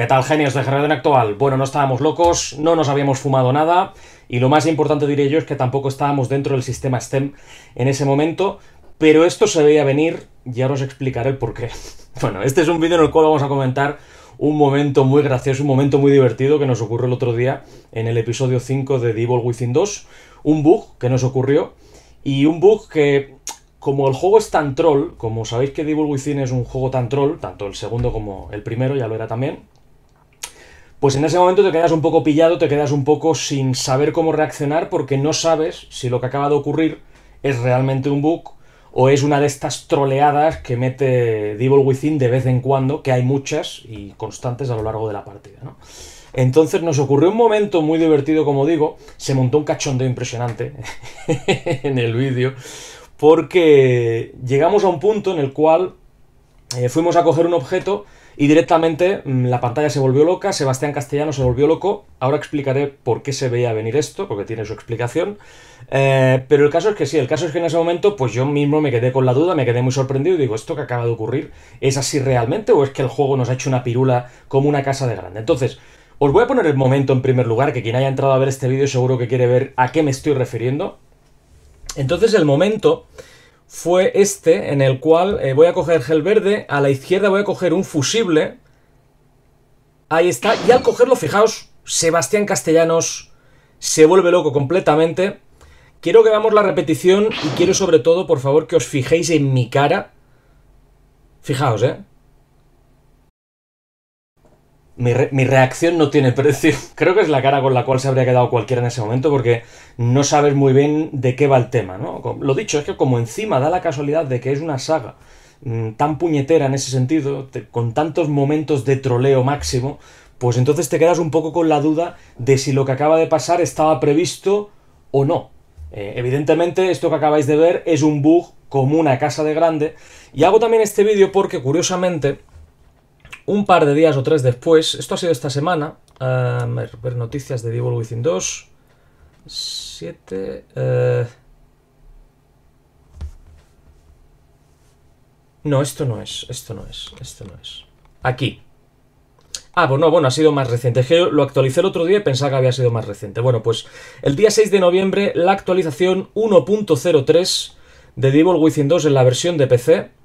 ¿Qué tal, genios de Gerardo Actual? Bueno, no estábamos locos, no nos habíamos fumado nada y lo más importante, diría yo, es que tampoco estábamos dentro del sistema STEM en ese momento, pero esto se veía venir ya os explicaré el porqué. Bueno, este es un vídeo en el cual vamos a comentar un momento muy gracioso, un momento muy divertido que nos ocurrió el otro día en el episodio 5 de Devil Within 2, un bug que nos ocurrió y un bug que como el juego es tan troll, como sabéis que Devil Within es un juego tan troll, tanto el segundo como el primero ya lo era también, pues en ese momento te quedas un poco pillado, te quedas un poco sin saber cómo reaccionar porque no sabes si lo que acaba de ocurrir es realmente un bug o es una de estas troleadas que mete Devil Within de vez en cuando, que hay muchas y constantes a lo largo de la partida, Entonces nos ocurrió un momento muy divertido, como digo, se montó un cachondeo impresionante en el vídeo, porque llegamos a un punto en el cual eh, fuimos a coger un objeto y directamente mm, la pantalla se volvió loca, Sebastián Castellano se volvió loco. Ahora explicaré por qué se veía venir esto, porque tiene su explicación. Eh, pero el caso es que sí, el caso es que en ese momento, pues yo mismo me quedé con la duda, me quedé muy sorprendido y digo, ¿esto que acaba de ocurrir es así realmente o es que el juego nos ha hecho una pirula como una casa de grande? Entonces, os voy a poner el momento en primer lugar, que quien haya entrado a ver este vídeo seguro que quiere ver a qué me estoy refiriendo. Entonces, el momento fue este, en el cual eh, voy a coger gel verde, a la izquierda voy a coger un fusible. Ahí está, y al cogerlo, fijaos, Sebastián Castellanos se vuelve loco completamente. Quiero que veamos la repetición y quiero sobre todo, por favor, que os fijéis en mi cara. Fijaos, ¿eh? Mi, reacción no tiene precio. Creo que es la cara con la cual se habría quedado cualquiera en ese momento porque no sabes muy bien de qué va el tema, ¿no? Lo dicho, es que como encima da la casualidad de que es una saga mm, tan puñetera en ese sentido, con tantos momentos de troleo máximo, pues entonces te quedas un poco con la duda de si lo que acaba de pasar estaba previsto o no. Eh, evidentemente esto que acabáis de ver es un bug como una casa de grande. Y hago también este vídeo porque curiosamente un par de días o tres después, esto ha sido esta semana, eh, ver, noticias de Devil Within 2, 7... Eh. no, esto no es, esto no es, esto no es. Aquí. Ah, bueno, pues bueno, ha sido más reciente. lo actualicé el otro día y pensaba que había sido más reciente. Bueno, pues el día 6 de noviembre, la actualización 1.03 de Devil Within 2 en la versión de PC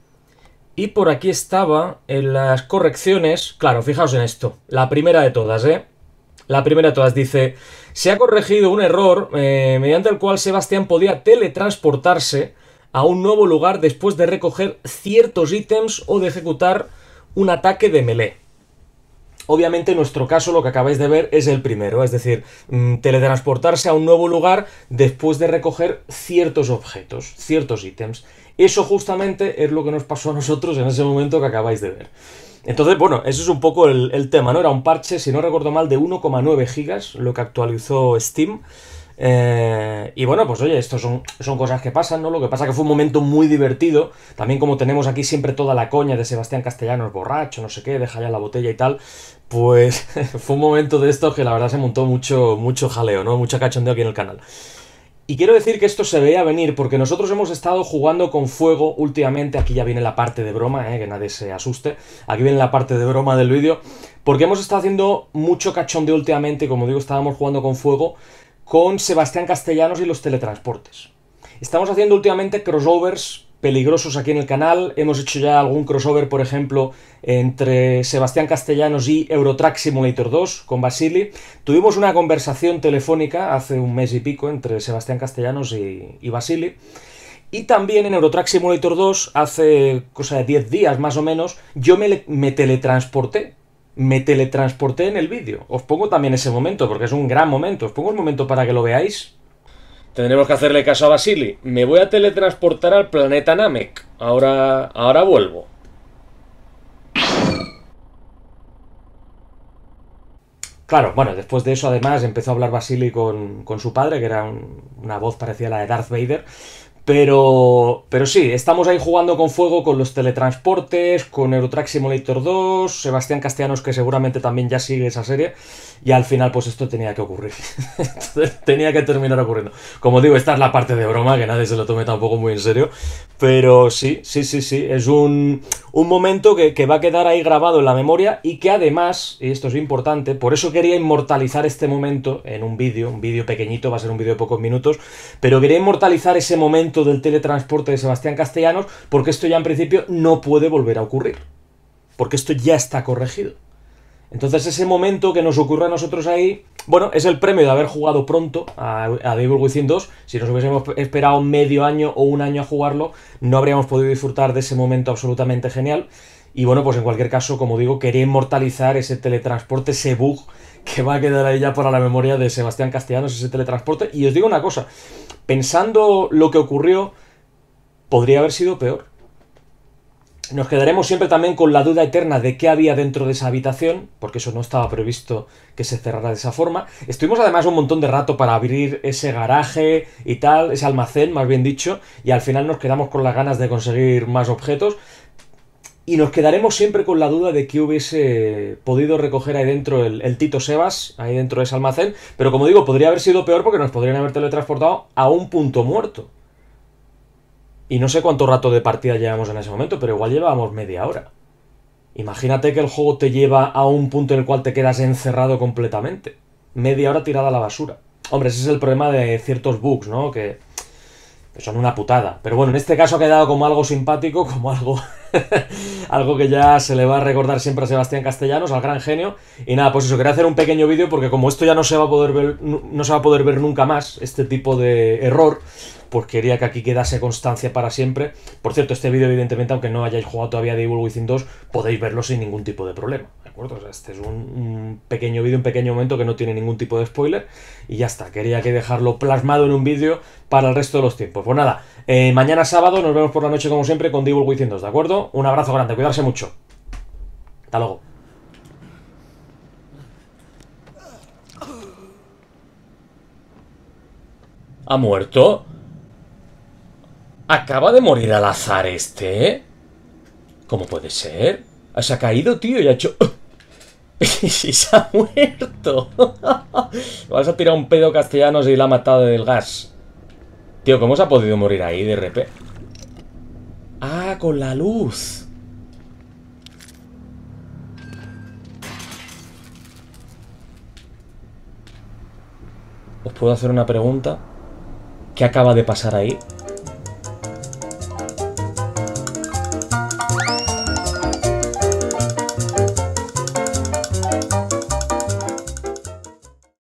y por aquí estaba en las correcciones. Claro, fijaos en esto. La primera de todas, ¿eh? La primera de todas dice, se ha corregido un error eh, mediante el cual Sebastián podía teletransportarse a un nuevo lugar después de recoger ciertos ítems o de ejecutar un ataque de melee. Obviamente en nuestro caso lo que acabáis de ver es el primero, es decir, mm, teletransportarse a un nuevo lugar después de recoger ciertos objetos, ciertos ítems. Eso justamente es lo que nos pasó a nosotros en ese momento que acabáis de ver. Entonces, bueno, eso es un poco el, el tema, ¿no? Era un parche, si no recuerdo mal, de 1,9 gigas, lo que actualizó Steam. Eh, y bueno, pues oye, esto son, son cosas que pasan, ¿no? Lo que pasa que fue un momento muy divertido. También como tenemos aquí siempre toda la coña de Sebastián Castellanos, borracho, no sé qué, deja ya la botella y tal. Pues fue un momento de esto que la verdad se montó mucho, mucho jaleo, ¿no? Mucha cachondeo aquí en el canal. Y quiero decir que esto se veía venir porque nosotros hemos estado jugando con fuego últimamente. Aquí ya viene la parte de broma, eh, que nadie se asuste. Aquí viene la parte de broma del vídeo. Porque hemos estado haciendo mucho cachondeo últimamente. Como digo, estábamos jugando con fuego con Sebastián Castellanos y los teletransportes. Estamos haciendo últimamente crossovers peligrosos aquí en el canal. Hemos hecho ya algún crossover, por ejemplo, entre Sebastián Castellanos y Eurotrack Simulator 2 con Basili. Tuvimos una conversación telefónica hace un mes y pico entre Sebastián Castellanos y, Basili. Y también en Eurotrack Simulator 2, hace cosa de 10 días más o menos, yo me teletransporté me teletransporté en el vídeo. Os pongo también ese momento, porque es un gran momento. Os pongo el momento para que lo veáis. Tendremos que hacerle caso a Basili. Me voy a teletransportar al planeta Namek. Ahora, ahora vuelvo. Claro, bueno, después de eso además empezó a hablar Basili con, su padre, que era una voz parecida a la de Darth Vader. Pero, pero sí, estamos ahí jugando con fuego con los teletransportes, con Eurotrax Simulator 2, Sebastián Castellanos que seguramente también ya sigue esa serie y al final pues esto tenía que ocurrir, tenía que terminar ocurriendo. Como digo, esta es la parte de broma, que nadie se lo tome tampoco muy en serio, pero sí, sí, sí, sí, es un, momento que, va a quedar ahí grabado en la memoria y que además, y esto es importante, por eso quería inmortalizar este momento en un vídeo, un vídeo pequeñito, va a ser un vídeo de pocos minutos, pero quería inmortalizar ese momento del teletransporte de Sebastián Castellanos, porque esto ya en principio no puede volver a ocurrir, porque esto ya está corregido. Entonces ese momento que nos ocurre a nosotros ahí, bueno, es el premio de haber jugado pronto a, a Devil Within 2. Si nos hubiésemos esperado medio año o un año a jugarlo, no habríamos podido disfrutar de ese momento absolutamente genial. Y bueno, pues en cualquier caso, como digo, quería inmortalizar ese teletransporte, ese bug que va a quedar ahí ya para la memoria de Sebastián Castellanos, ese teletransporte. Y os digo una cosa, pensando lo que ocurrió, podría haber sido peor. Nos quedaremos siempre también con la duda eterna de qué había dentro de esa habitación, porque eso no estaba previsto que se cerrara de esa forma. Estuvimos además un montón de rato para abrir ese garaje y tal, ese almacén, más bien dicho, y al final nos quedamos con las ganas de conseguir más objetos. Y nos quedaremos siempre con la duda de que hubiese podido recoger ahí dentro el, Tito Sebas, ahí dentro de ese almacén. Pero como digo, podría haber sido peor porque nos podrían haber teletransportado a un punto muerto. Y no sé cuánto rato de partida llevamos en ese momento, pero igual llevábamos media hora. Imagínate que el juego te lleva a un punto en el cual te quedas encerrado completamente. Media hora tirada a la basura. Hombre, ese es el problema de ciertos bugs, ¿no? Que son una putada. Pero bueno, en este caso ha quedado como algo simpático, como algo, algo que ya se le va a recordar siempre a Sebastián Castellanos, al gran genio. Y nada, pues eso, quería hacer un pequeño vídeo porque como esto ya no se va a poder ver, no se va a poder ver nunca más, este tipo de error, pues quería que aquí quedase constancia para siempre. Por cierto, este vídeo, evidentemente, aunque no hayáis jugado todavía de Evil Within 2, podéis verlo sin ningún tipo de problema este es un, pequeño vídeo, un pequeño momento que no tiene ningún tipo de spoiler. Y ya está, quería que dejarlo plasmado en un vídeo para el resto de los tiempos. Pues nada, eh, mañana sábado nos vemos por la noche como siempre con Devil Within ¿de acuerdo? Un abrazo grande, cuidarse mucho. Hasta luego. ¿Ha muerto? ¿Acaba de morir al azar este? ¿Cómo puede ser? Se ha caído, tío, y ha hecho... y se ha muerto. Vas a tirar un pedo castellano si la ha matado del gas. Tío, ¿cómo se ha podido morir ahí de repente? Ah, con la luz. ¿Os puedo hacer una pregunta? ¿Qué acaba de pasar ahí?